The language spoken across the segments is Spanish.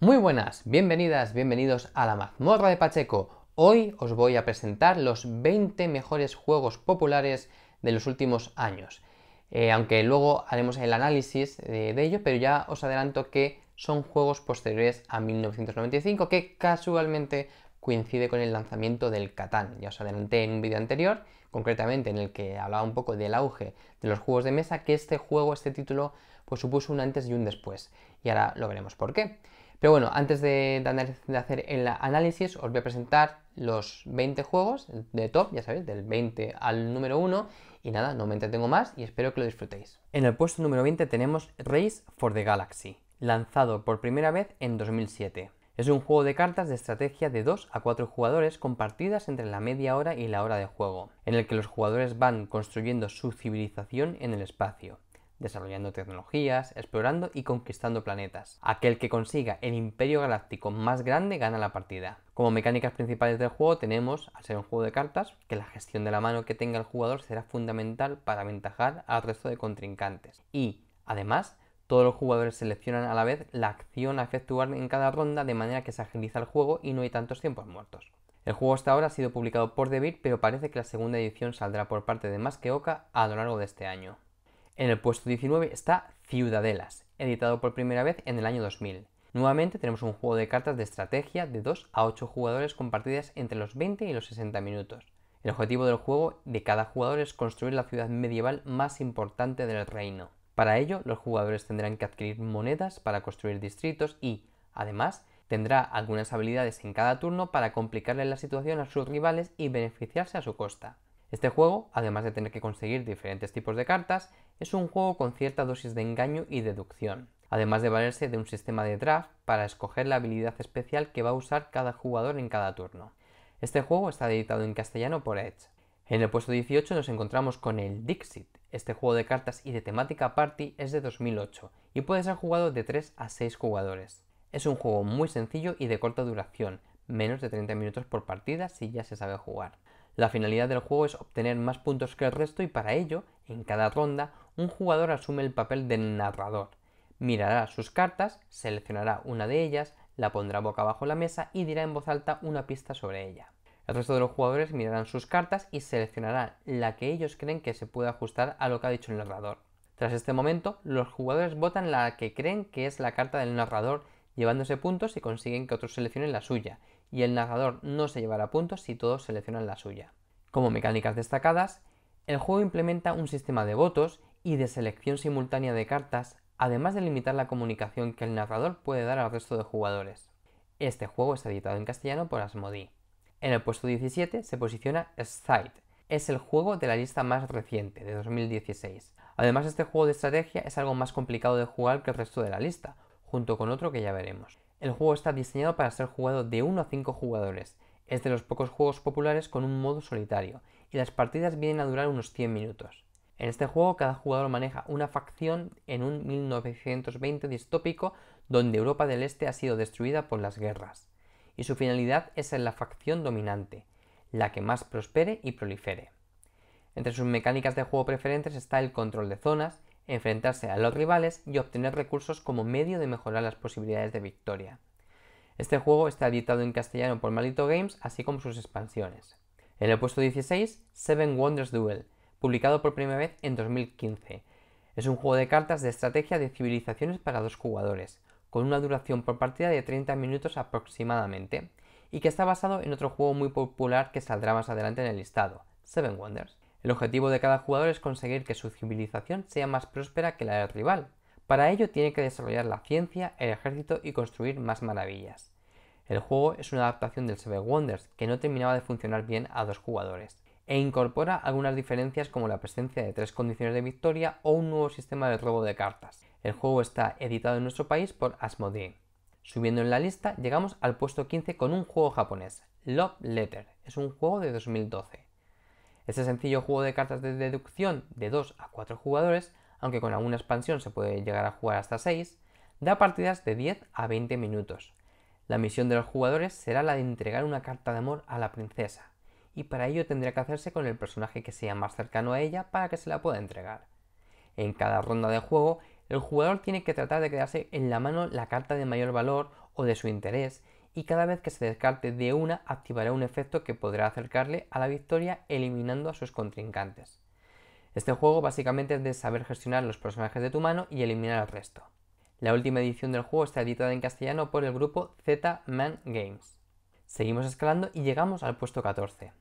Muy buenas, bienvenidas, bienvenidos a la mazmorra de Pacheco. Hoy os voy a presentar los 20 mejores juegos populares de los últimos años. Eh, aunque luego haremos el análisis eh, de ello, pero ya os adelanto que son juegos posteriores a 1995, que casualmente coincide con el lanzamiento del Catán. Ya os adelanté en un vídeo anterior, concretamente en el que hablaba un poco del auge de los juegos de mesa, que este juego, este título, pues supuso un antes y un después. Y ahora lo veremos por qué. Pero bueno, antes de, hacer el análisis, os voy a presentar los 20 juegos de top, ya sabéis, del 20 al número 1. Y nada, no me entretengo más y espero que lo disfrutéis. En el puesto número 20 tenemos Race for the Galaxy, lanzado por primera vez en 2007. Es un juego de cartas de estrategia de 2 a 4 jugadores compartidas entre la media hora y la hora de juego, en el que los jugadores van construyendo su civilización en el espacio desarrollando tecnologías, explorando y conquistando planetas. Aquel que consiga el imperio galáctico más grande gana la partida. Como mecánicas principales del juego tenemos, al ser un juego de cartas, que la gestión de la mano que tenga el jugador será fundamental para aventajar al resto de contrincantes. Y, además, todos los jugadores seleccionan a la vez la acción a efectuar en cada ronda de manera que se agiliza el juego y no hay tantos tiempos muertos. El juego hasta ahora ha sido publicado por Beat, pero parece que la segunda edición saldrá por parte de Más que Oca a lo largo de este año. En el puesto 19 está Ciudadelas, editado por primera vez en el año 2000. Nuevamente tenemos un juego de cartas de estrategia de 2 a 8 jugadores compartidas entre los 20 y los 60 minutos. El objetivo del juego de cada jugador es construir la ciudad medieval más importante del reino. Para ello, los jugadores tendrán que adquirir monedas para construir distritos y, además, tendrá algunas habilidades en cada turno para complicarle la situación a sus rivales y beneficiarse a su costa. Este juego, además de tener que conseguir diferentes tipos de cartas, es un juego con cierta dosis de engaño y deducción, además de valerse de un sistema de draft para escoger la habilidad especial que va a usar cada jugador en cada turno. Este juego está editado en castellano por Edge. En el puesto 18 nos encontramos con el Dixit. Este juego de cartas y de temática party es de 2008 y puede ser jugado de 3 a 6 jugadores. Es un juego muy sencillo y de corta duración, menos de 30 minutos por partida si ya se sabe jugar. La finalidad del juego es obtener más puntos que el resto y para ello, en cada ronda, un jugador asume el papel de narrador. Mirará sus cartas, seleccionará una de ellas, la pondrá boca abajo la mesa y dirá en voz alta una pista sobre ella. El resto de los jugadores mirarán sus cartas y seleccionarán la que ellos creen que se puede ajustar a lo que ha dicho el narrador. Tras este momento, los jugadores votan la que creen que es la carta del narrador, llevándose puntos si consiguen que otros seleccionen la suya, y el narrador no se llevará puntos si todos seleccionan la suya. Como mecánicas destacadas, el juego implementa un sistema de votos y de selección simultánea de cartas, además de limitar la comunicación que el narrador puede dar al resto de jugadores. Este juego es editado en castellano por Asmodee. En el puesto 17 se posiciona Scythe. Es el juego de la lista más reciente, de 2016. Además, este juego de estrategia es algo más complicado de jugar que el resto de la lista, junto con otro que ya veremos. El juego está diseñado para ser jugado de 1 a 5 jugadores. Es de los pocos juegos populares con un modo solitario, y las partidas vienen a durar unos 100 minutos. En este juego cada jugador maneja una facción en un 1920 distópico donde Europa del Este ha sido destruida por las guerras, y su finalidad es ser la facción dominante, la que más prospere y prolifere. Entre sus mecánicas de juego preferentes está el control de zonas, enfrentarse a los rivales y obtener recursos como medio de mejorar las posibilidades de victoria. Este juego está editado en castellano por Malito Games, así como sus expansiones. En el puesto 16, Seven Wonders Duel, publicado por primera vez en 2015. Es un juego de cartas de estrategia de civilizaciones para dos jugadores, con una duración por partida de 30 minutos aproximadamente, y que está basado en otro juego muy popular que saldrá más adelante en el listado, Seven Wonders. El objetivo de cada jugador es conseguir que su civilización sea más próspera que la del rival. Para ello tiene que desarrollar la ciencia, el ejército y construir más maravillas. El juego es una adaptación del Seven Wonders que no terminaba de funcionar bien a dos jugadores, e incorpora algunas diferencias como la presencia de tres condiciones de victoria o un nuevo sistema de robo de cartas. El juego está editado en nuestro país por Asmodee. Subiendo en la lista, llegamos al puesto 15 con un juego japonés, Love Letter. Es un juego de 2012. Este sencillo juego de cartas de deducción de 2 a 4 jugadores, aunque con alguna expansión se puede llegar a jugar hasta 6, da partidas de 10 a 20 minutos. La misión de los jugadores será la de entregar una carta de amor a la princesa y para ello tendrá que hacerse con el personaje que sea más cercano a ella para que se la pueda entregar. En cada ronda de juego, el jugador tiene que tratar de quedarse en la mano la carta de mayor valor o de su interés, y cada vez que se descarte de una activará un efecto que podrá acercarle a la victoria eliminando a sus contrincantes. Este juego básicamente es de saber gestionar los personajes de tu mano y eliminar al resto. La última edición del juego está editada en castellano por el grupo Z Man Games. Seguimos escalando y llegamos al puesto 14.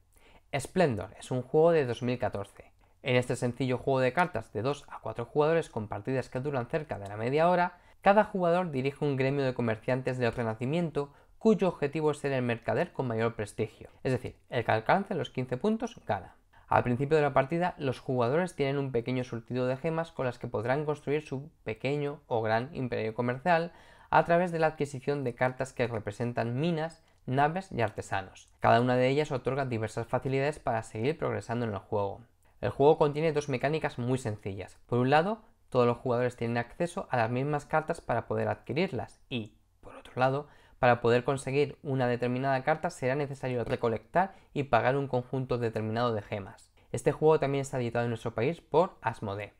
Splendor es un juego de 2014. En este sencillo juego de cartas de 2 a 4 jugadores con partidas que duran cerca de la media hora, cada jugador dirige un gremio de comerciantes de otro nacimiento cuyo objetivo es ser el mercader con mayor prestigio, es decir, el que alcance los 15 puntos gana. Al principio de la partida, los jugadores tienen un pequeño surtido de gemas con las que podrán construir su pequeño o gran imperio comercial a través de la adquisición de cartas que representan minas naves y artesanos. Cada una de ellas otorga diversas facilidades para seguir progresando en el juego. El juego contiene dos mecánicas muy sencillas. Por un lado, todos los jugadores tienen acceso a las mismas cartas para poder adquirirlas y, por otro lado, para poder conseguir una determinada carta será necesario recolectar y pagar un conjunto determinado de gemas. Este juego también está editado en nuestro país por Asmodee.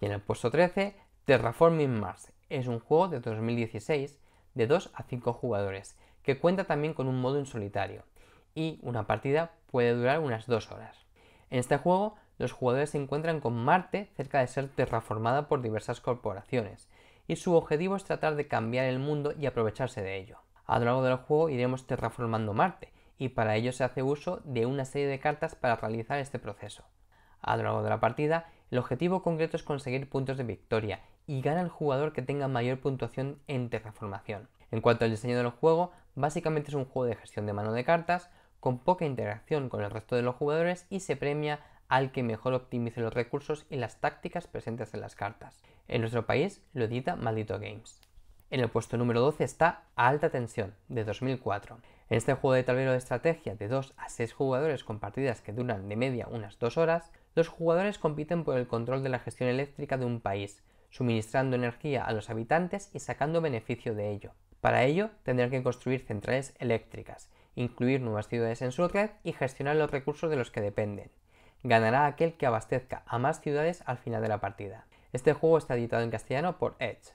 Y en el puesto 13, Terraforming Mars. Es un juego de 2016 de 2 a 5 jugadores que cuenta también con un modo en solitario, y una partida puede durar unas dos horas. En este juego, los jugadores se encuentran con Marte cerca de ser terraformada por diversas corporaciones, y su objetivo es tratar de cambiar el mundo y aprovecharse de ello. A lo largo del juego iremos terraformando Marte, y para ello se hace uso de una serie de cartas para realizar este proceso. A lo largo de la partida, el objetivo concreto es conseguir puntos de victoria y gana el jugador que tenga mayor puntuación en terraformación. En cuanto al diseño del juego, Básicamente es un juego de gestión de mano de cartas, con poca interacción con el resto de los jugadores y se premia al que mejor optimice los recursos y las tácticas presentes en las cartas. En nuestro país lo edita Maldito Games. En el puesto número 12 está Alta Tensión, de 2004. En este juego de tablero de estrategia de 2 a 6 jugadores con partidas que duran de media unas 2 horas, los jugadores compiten por el control de la gestión eléctrica de un país, suministrando energía a los habitantes y sacando beneficio de ello. Para ello, tendrán que construir centrales eléctricas, incluir nuevas ciudades en su red y gestionar los recursos de los que dependen. Ganará aquel que abastezca a más ciudades al final de la partida. Este juego está editado en castellano por Edge.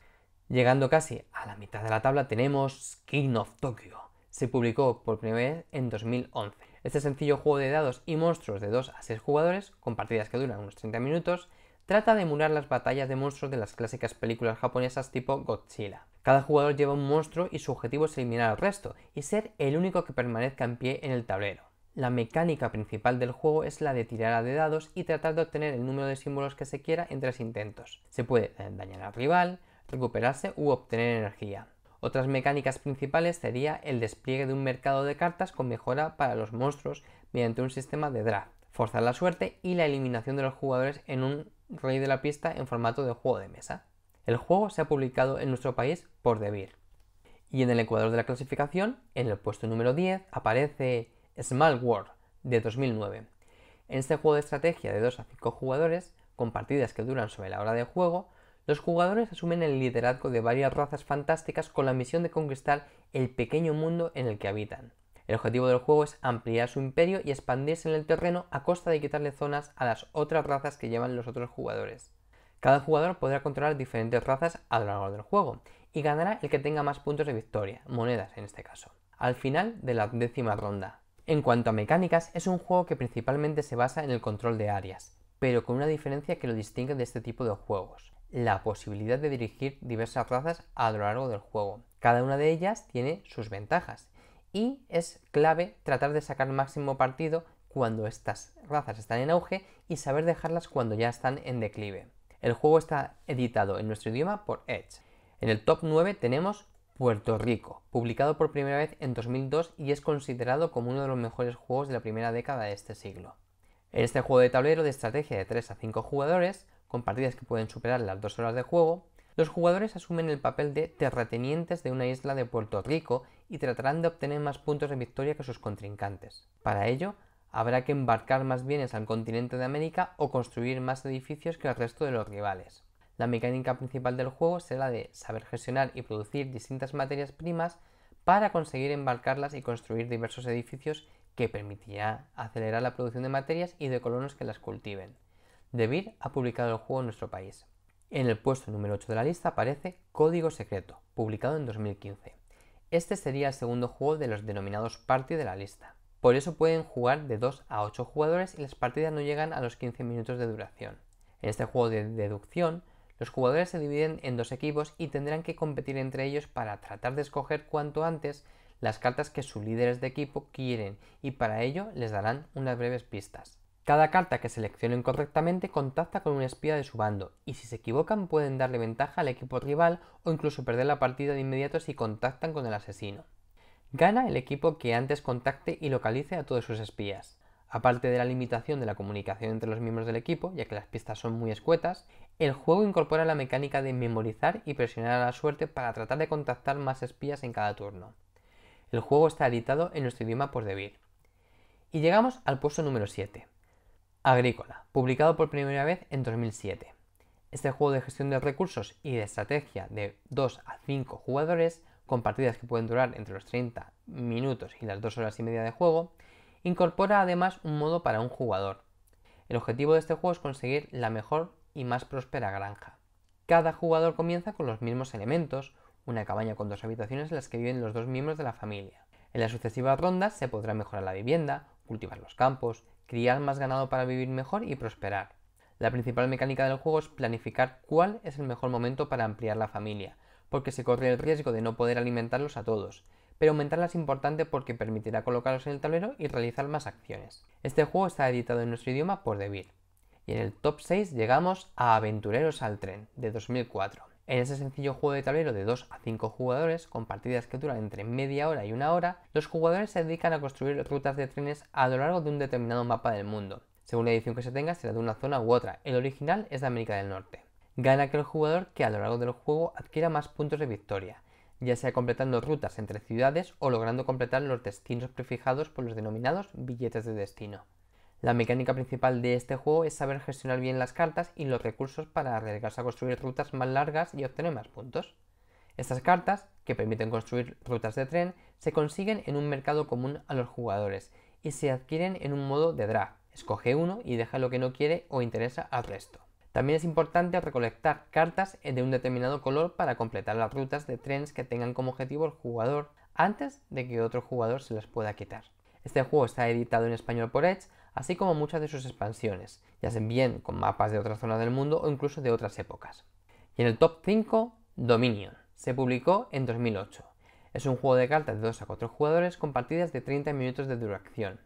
Llegando casi a la mitad de la tabla tenemos King of Tokyo. Se publicó por primera vez en 2011. Este sencillo juego de dados y monstruos de 2 a 6 jugadores, con partidas que duran unos 30 minutos, trata de emular las batallas de monstruos de las clásicas películas japonesas tipo Godzilla. Cada jugador lleva un monstruo y su objetivo es eliminar al resto y ser el único que permanezca en pie en el tablero. La mecánica principal del juego es la de tirar de dados y tratar de obtener el número de símbolos que se quiera en tres intentos. Se puede eh, dañar al rival, recuperarse u obtener energía. Otras mecánicas principales sería el despliegue de un mercado de cartas con mejora para los monstruos mediante un sistema de draft, forzar la suerte y la eliminación de los jugadores en un rey de la pista en formato de juego de mesa. El juego se ha publicado en nuestro país por Devir. Y en el Ecuador de la clasificación, en el puesto número 10, aparece Small World de 2009. En este juego de estrategia de 2 a 5 jugadores, con partidas que duran sobre la hora de juego, los jugadores asumen el liderazgo de varias razas fantásticas con la misión de conquistar el pequeño mundo en el que habitan. El objetivo del juego es ampliar su imperio y expandirse en el terreno a costa de quitarle zonas a las otras razas que llevan los otros jugadores. Cada jugador podrá controlar diferentes razas a lo largo del juego y ganará el que tenga más puntos de victoria, monedas en este caso, al final de la décima ronda. En cuanto a mecánicas, es un juego que principalmente se basa en el control de áreas, pero con una diferencia que lo distingue de este tipo de juegos, la posibilidad de dirigir diversas razas a lo largo del juego. Cada una de ellas tiene sus ventajas y es clave tratar de sacar máximo partido cuando estas razas están en auge y saber dejarlas cuando ya están en declive. El juego está editado en nuestro idioma por Edge. En el top 9 tenemos Puerto Rico, publicado por primera vez en 2002 y es considerado como uno de los mejores juegos de la primera década de este siglo. En este juego de tablero de estrategia de 3 a 5 jugadores, con partidas que pueden superar las 2 horas de juego, los jugadores asumen el papel de terratenientes de una isla de Puerto Rico y tratarán de obtener más puntos de victoria que sus contrincantes. Para ello, habrá que embarcar más bienes al continente de América o construir más edificios que el resto de los rivales. La mecánica principal del juego será de saber gestionar y producir distintas materias primas para conseguir embarcarlas y construir diversos edificios que permitirá acelerar la producción de materias y de colonos que las cultiven. DeVir ha publicado el juego en nuestro país. En el puesto número 8 de la lista aparece Código Secreto, publicado en 2015. Este sería el segundo juego de los denominados Party de la lista. Por eso pueden jugar de 2 a 8 jugadores y las partidas no llegan a los 15 minutos de duración. En este juego de deducción, los jugadores se dividen en dos equipos y tendrán que competir entre ellos para tratar de escoger cuanto antes las cartas que sus líderes de equipo quieren y para ello les darán unas breves pistas. Cada carta que seleccionen correctamente contacta con un espía de su bando, y si se equivocan pueden darle ventaja al equipo rival o incluso perder la partida de inmediato si contactan con el asesino. Gana el equipo que antes contacte y localice a todos sus espías. Aparte de la limitación de la comunicación entre los miembros del equipo, ya que las pistas son muy escuetas, el juego incorpora la mecánica de memorizar y presionar a la suerte para tratar de contactar más espías en cada turno. El juego está editado en nuestro idioma por Devir. Y llegamos al puesto número 7. Agrícola, publicado por primera vez en 2007. Este juego de gestión de recursos y de estrategia de 2 a 5 jugadores con partidas que pueden durar entre los 30 minutos y las 2 horas y media de juego, incorpora además un modo para un jugador. El objetivo de este juego es conseguir la mejor y más próspera granja. Cada jugador comienza con los mismos elementos, una cabaña con dos habitaciones en las que viven los dos miembros de la familia. En las sucesivas rondas se podrá mejorar la vivienda, cultivar los campos, criar más ganado para vivir mejor y prosperar. La principal mecánica del juego es planificar cuál es el mejor momento para ampliar la familia, porque se corre el riesgo de no poder alimentarlos a todos, pero aumentarla es importante porque permitirá colocarlos en el tablero y realizar más acciones. Este juego está editado en nuestro idioma por Devir. Y en el top 6 llegamos a Aventureros al Tren, de 2004. En ese sencillo juego de tablero de 2 a 5 jugadores, con partidas que duran entre media hora y una hora, los jugadores se dedican a construir rutas de trenes a lo largo de un determinado mapa del mundo. Según la edición que se tenga, será de una zona u otra. El original es de América del Norte gana aquel jugador que a lo largo del juego adquiera más puntos de victoria, ya sea completando rutas entre ciudades o logrando completar los destinos prefijados por los denominados billetes de destino. La mecánica principal de este juego es saber gestionar bien las cartas y los recursos para arriesgarse a construir rutas más largas y obtener más puntos. Estas cartas, que permiten construir rutas de tren, se consiguen en un mercado común a los jugadores y se adquieren en un modo de drag, Escoge uno y deja lo que no quiere o interesa al resto. También es importante recolectar cartas eh, de un determinado color para completar las rutas de trenes que tengan como objetivo el jugador antes de que otro jugador se las pueda quitar. Este juego está editado en español por Edge, así como muchas de sus expansiones, ya sean bien con mapas de otras zonas del mundo o incluso de otras épocas. Y en el top 5, Dominion. Se publicó en 2008. Es un juego de cartas de 2 a 4 jugadores con partidas de 30 minutos de duración.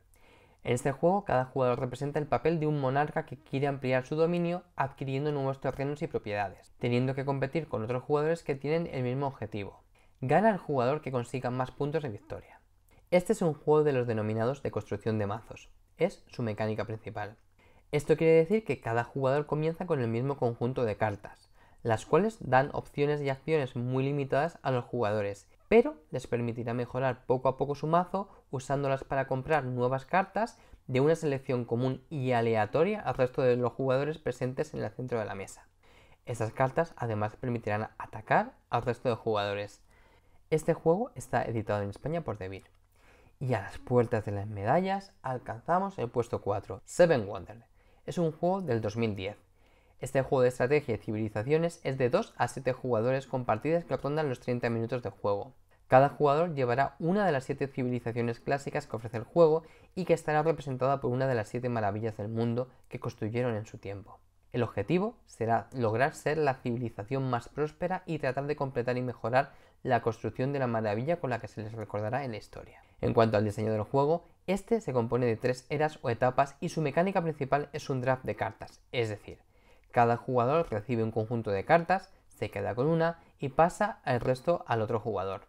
En este juego, cada jugador representa el papel de un monarca que quiere ampliar su dominio adquiriendo nuevos terrenos y propiedades, teniendo que competir con otros jugadores que tienen el mismo objetivo. Gana el jugador que consiga más puntos de victoria. Este es un juego de los denominados de construcción de mazos. Es su mecánica principal. Esto quiere decir que cada jugador comienza con el mismo conjunto de cartas, las cuales dan opciones y acciones muy limitadas a los jugadores pero les permitirá mejorar poco a poco su mazo usándolas para comprar nuevas cartas de una selección común y aleatoria al resto de los jugadores presentes en el centro de la mesa. Estas cartas además permitirán atacar al resto de jugadores. Este juego está editado en España por Devir. Y a las puertas de las medallas alcanzamos el puesto 4, Seven Wonder. Es un juego del 2010 este juego de estrategia y civilizaciones es de 2 a 7 jugadores con partidas que rondan los 30 minutos de juego. Cada jugador llevará una de las 7 civilizaciones clásicas que ofrece el juego y que estará representada por una de las 7 maravillas del mundo que construyeron en su tiempo. El objetivo será lograr ser la civilización más próspera y tratar de completar y mejorar la construcción de la maravilla con la que se les recordará en la historia. En cuanto al diseño del juego, este se compone de tres eras o etapas y su mecánica principal es un draft de cartas, es decir, cada jugador recibe un conjunto de cartas, se queda con una y pasa el resto al otro jugador.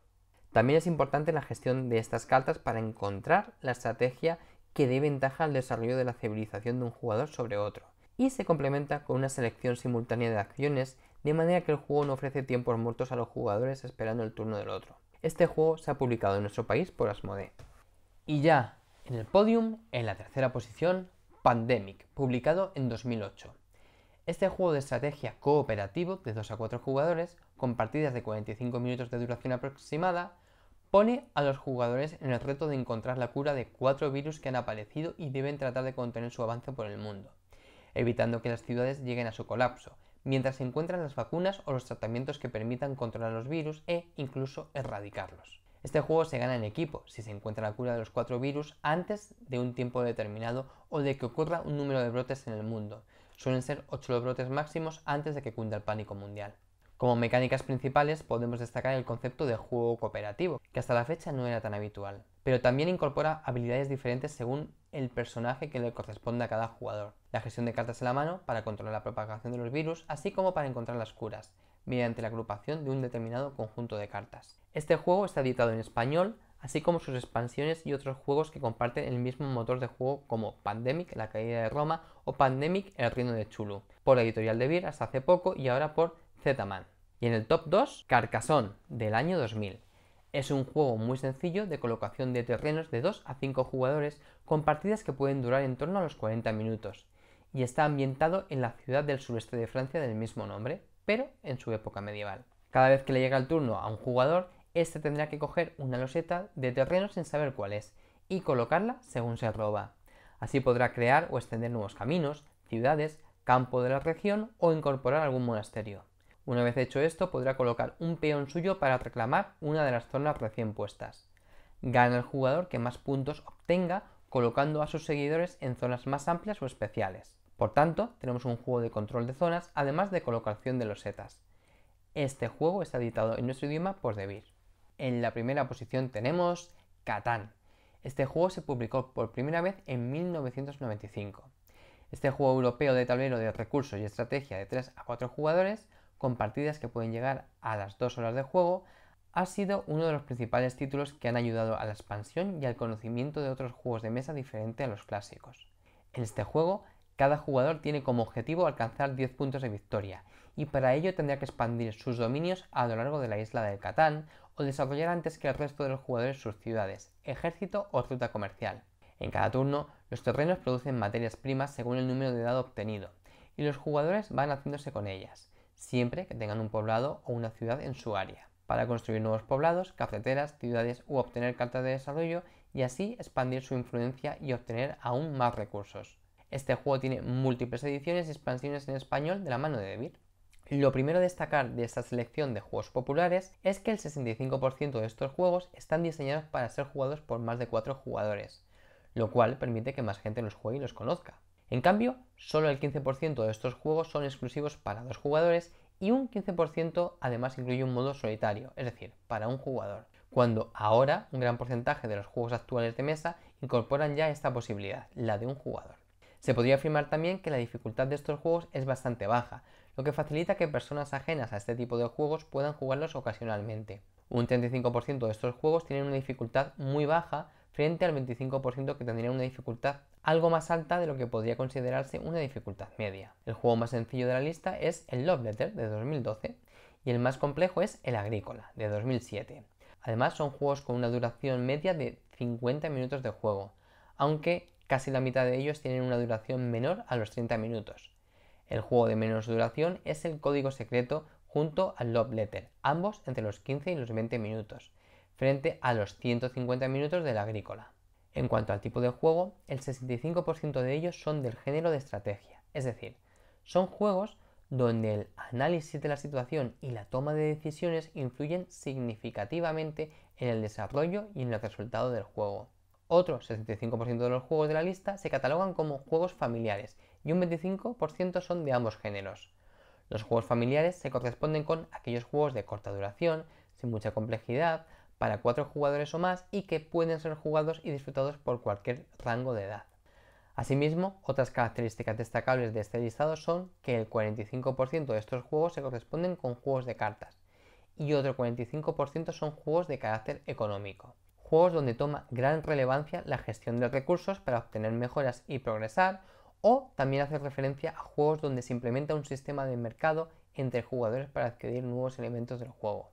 También es importante la gestión de estas cartas para encontrar la estrategia que dé ventaja al desarrollo de la civilización de un jugador sobre otro, y se complementa con una selección simultánea de acciones, de manera que el juego no ofrece tiempos muertos a los jugadores esperando el turno del otro. Este juego se ha publicado en nuestro país por Asmodee. Y ya, en el podium, en la tercera posición, Pandemic, publicado en 2008. Este juego de estrategia cooperativo de 2 a 4 jugadores, con partidas de 45 minutos de duración aproximada, pone a los jugadores en el reto de encontrar la cura de cuatro virus que han aparecido y deben tratar de contener su avance por el mundo, evitando que las ciudades lleguen a su colapso, mientras se encuentran las vacunas o los tratamientos que permitan controlar los virus e incluso erradicarlos. Este juego se gana en equipo si se encuentra la cura de los cuatro virus antes de un tiempo determinado o de que ocurra un número de brotes en el mundo, Suelen ser 8 los brotes máximos antes de que cunda el pánico mundial. Como mecánicas principales podemos destacar el concepto de juego cooperativo, que hasta la fecha no era tan habitual, pero también incorpora habilidades diferentes según el personaje que le corresponde a cada jugador, la gestión de cartas en la mano para controlar la propagación de los virus, así como para encontrar las curas, mediante la agrupación de un determinado conjunto de cartas. Este juego está editado en español así como sus expansiones y otros juegos que comparten el mismo motor de juego como Pandemic, La Caída de Roma o Pandemic, El Reino de Chulu, por editorial de Vir hasta hace poco y ahora por Z-Man. Y en el top 2, Carcassonne, del año 2000. Es un juego muy sencillo de colocación de terrenos de 2 a 5 jugadores con partidas que pueden durar en torno a los 40 minutos y está ambientado en la ciudad del sureste de Francia del mismo nombre, pero en su época medieval. Cada vez que le llega el turno a un jugador, este tendrá que coger una loseta de terreno sin saber cuál es y colocarla según se roba. Así podrá crear o extender nuevos caminos, ciudades, campo de la región o incorporar algún monasterio. Una vez hecho esto, podrá colocar un peón suyo para reclamar una de las zonas recién puestas. Gana el jugador que más puntos obtenga colocando a sus seguidores en zonas más amplias o especiales. Por tanto, tenemos un juego de control de zonas, además de colocación de losetas. Este juego está editado en nuestro idioma por Devir. En la primera posición tenemos Catán. Este juego se publicó por primera vez en 1995. Este juego europeo de tablero de recursos y estrategia de 3 a 4 jugadores, con partidas que pueden llegar a las 2 horas de juego, ha sido uno de los principales títulos que han ayudado a la expansión y al conocimiento de otros juegos de mesa diferente a los clásicos. En este juego, cada jugador tiene como objetivo alcanzar 10 puntos de victoria, y para ello tendrá que expandir sus dominios a lo largo de la isla de Catán o desarrollar antes que el resto de los jugadores sus ciudades, ejército o ruta comercial. En cada turno, los terrenos producen materias primas según el número de dado obtenido, y los jugadores van haciéndose con ellas, siempre que tengan un poblado o una ciudad en su área, para construir nuevos poblados, cafeteras, ciudades u obtener cartas de desarrollo y así expandir su influencia y obtener aún más recursos. Este juego tiene múltiples ediciones y expansiones en español de la mano de DeVir, lo primero a destacar de esta selección de juegos populares es que el 65% de estos juegos están diseñados para ser jugados por más de 4 jugadores, lo cual permite que más gente los juegue y los conozca. En cambio, solo el 15% de estos juegos son exclusivos para dos jugadores y un 15% además incluye un modo solitario, es decir, para un jugador, cuando ahora un gran porcentaje de los juegos actuales de mesa incorporan ya esta posibilidad, la de un jugador. Se podría afirmar también que la dificultad de estos juegos es bastante baja, lo que facilita que personas ajenas a este tipo de juegos puedan jugarlos ocasionalmente. Un 35% de estos juegos tienen una dificultad muy baja frente al 25% que tendrían una dificultad algo más alta de lo que podría considerarse una dificultad media. El juego más sencillo de la lista es el Love Letter de 2012 y el más complejo es el Agrícola de 2007. Además son juegos con una duración media de 50 minutos de juego, aunque casi la mitad de ellos tienen una duración menor a los 30 minutos. El juego de menos duración es el código secreto junto al Love Letter, ambos entre los 15 y los 20 minutos, frente a los 150 minutos de la agrícola. En cuanto al tipo de juego, el 65% de ellos son del género de estrategia, es decir, son juegos donde el análisis de la situación y la toma de decisiones influyen significativamente en el desarrollo y en el resultado del juego. Otro 65% de los juegos de la lista se catalogan como juegos familiares y un 25% son de ambos géneros. Los juegos familiares se corresponden con aquellos juegos de corta duración, sin mucha complejidad, para cuatro jugadores o más y que pueden ser jugados y disfrutados por cualquier rango de edad. Asimismo, otras características destacables de este listado son que el 45% de estos juegos se corresponden con juegos de cartas y otro 45% son juegos de carácter económico. Juegos donde toma gran relevancia la gestión de recursos para obtener mejoras y progresar, o también hace referencia a juegos donde se implementa un sistema de mercado entre jugadores para adquirir nuevos elementos del juego.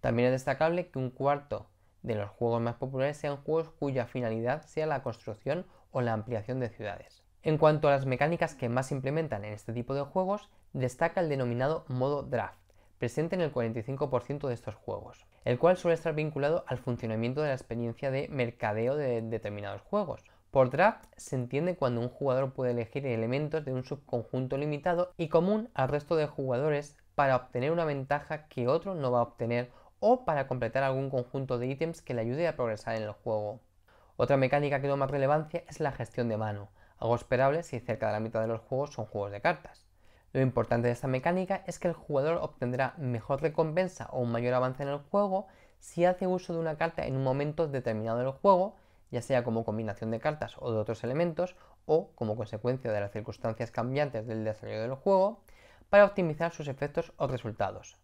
También es destacable que un cuarto de los juegos más populares sean juegos cuya finalidad sea la construcción o la ampliación de ciudades. En cuanto a las mecánicas que más se implementan en este tipo de juegos, destaca el denominado modo draft, presente en el 45% de estos juegos, el cual suele estar vinculado al funcionamiento de la experiencia de mercadeo de determinados juegos, por draft se entiende cuando un jugador puede elegir elementos de un subconjunto limitado y común al resto de jugadores para obtener una ventaja que otro no va a obtener o para completar algún conjunto de ítems que le ayude a progresar en el juego. Otra mecánica que toma relevancia es la gestión de mano, algo esperable si cerca de la mitad de los juegos son juegos de cartas. Lo importante de esta mecánica es que el jugador obtendrá mejor recompensa o un mayor avance en el juego si hace uso de una carta en un momento determinado del juego, ya sea como combinación de cartas o de otros elementos, o como consecuencia de las circunstancias cambiantes del desarrollo del juego, para optimizar sus efectos o resultados.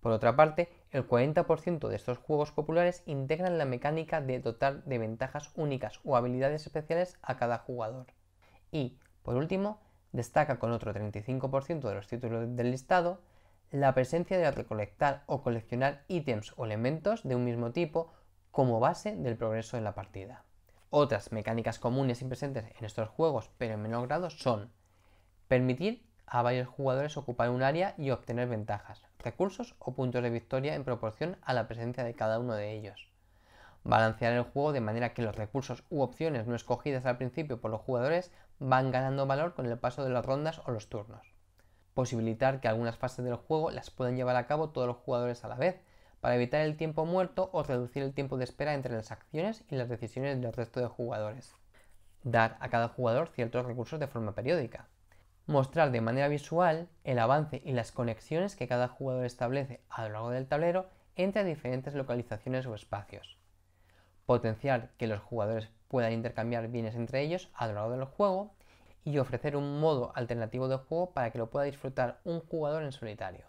Por otra parte, el 40% de estos juegos populares integran la mecánica de dotar de ventajas únicas o habilidades especiales a cada jugador. Y, por último, destaca con otro 35% de los títulos del listado la presencia de recolectar o coleccionar ítems o elementos de un mismo tipo como base del progreso en la partida. Otras mecánicas comunes y presentes en estos juegos, pero en menor grado, son permitir a varios jugadores ocupar un área y obtener ventajas, recursos o puntos de victoria en proporción a la presencia de cada uno de ellos. Balancear el juego de manera que los recursos u opciones no escogidas al principio por los jugadores van ganando valor con el paso de las rondas o los turnos. Posibilitar que algunas fases del juego las puedan llevar a cabo todos los jugadores a la vez, para evitar el tiempo muerto o reducir el tiempo de espera entre las acciones y las decisiones del resto de jugadores. Dar a cada jugador ciertos recursos de forma periódica. Mostrar de manera visual el avance y las conexiones que cada jugador establece a lo largo del tablero entre diferentes localizaciones o espacios. Potenciar que los jugadores puedan intercambiar bienes entre ellos a lo largo del juego y ofrecer un modo alternativo de juego para que lo pueda disfrutar un jugador en solitario.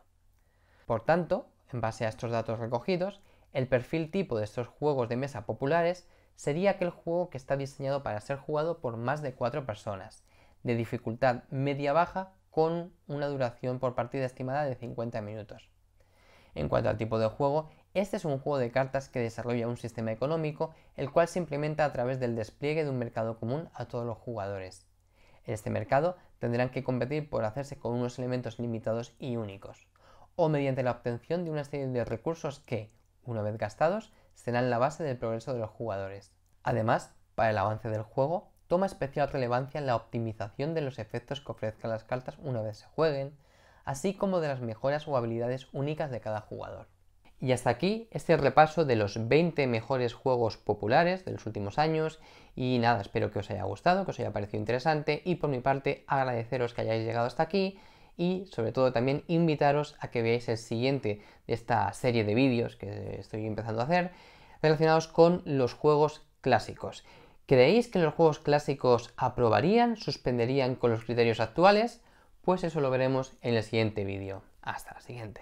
Por tanto, en base a estos datos recogidos, el perfil tipo de estos juegos de mesa populares sería aquel juego que está diseñado para ser jugado por más de cuatro personas, de dificultad media-baja con una duración por partida estimada de 50 minutos. En cuanto al tipo de juego, este es un juego de cartas que desarrolla un sistema económico, el cual se implementa a través del despliegue de un mercado común a todos los jugadores. En este mercado tendrán que competir por hacerse con unos elementos limitados y únicos o mediante la obtención de una serie de recursos que, una vez gastados, serán la base del progreso de los jugadores. Además, para el avance del juego, toma especial relevancia la optimización de los efectos que ofrezcan las cartas una vez se jueguen, así como de las mejoras o habilidades únicas de cada jugador. Y hasta aquí este repaso de los 20 mejores juegos populares de los últimos años. Y nada, espero que os haya gustado, que os haya parecido interesante y por mi parte agradeceros que hayáis llegado hasta aquí y sobre todo también invitaros a que veáis el siguiente de esta serie de vídeos que estoy empezando a hacer relacionados con los juegos clásicos. ¿Creéis que los juegos clásicos aprobarían, suspenderían con los criterios actuales? Pues eso lo veremos en el siguiente vídeo. Hasta la siguiente.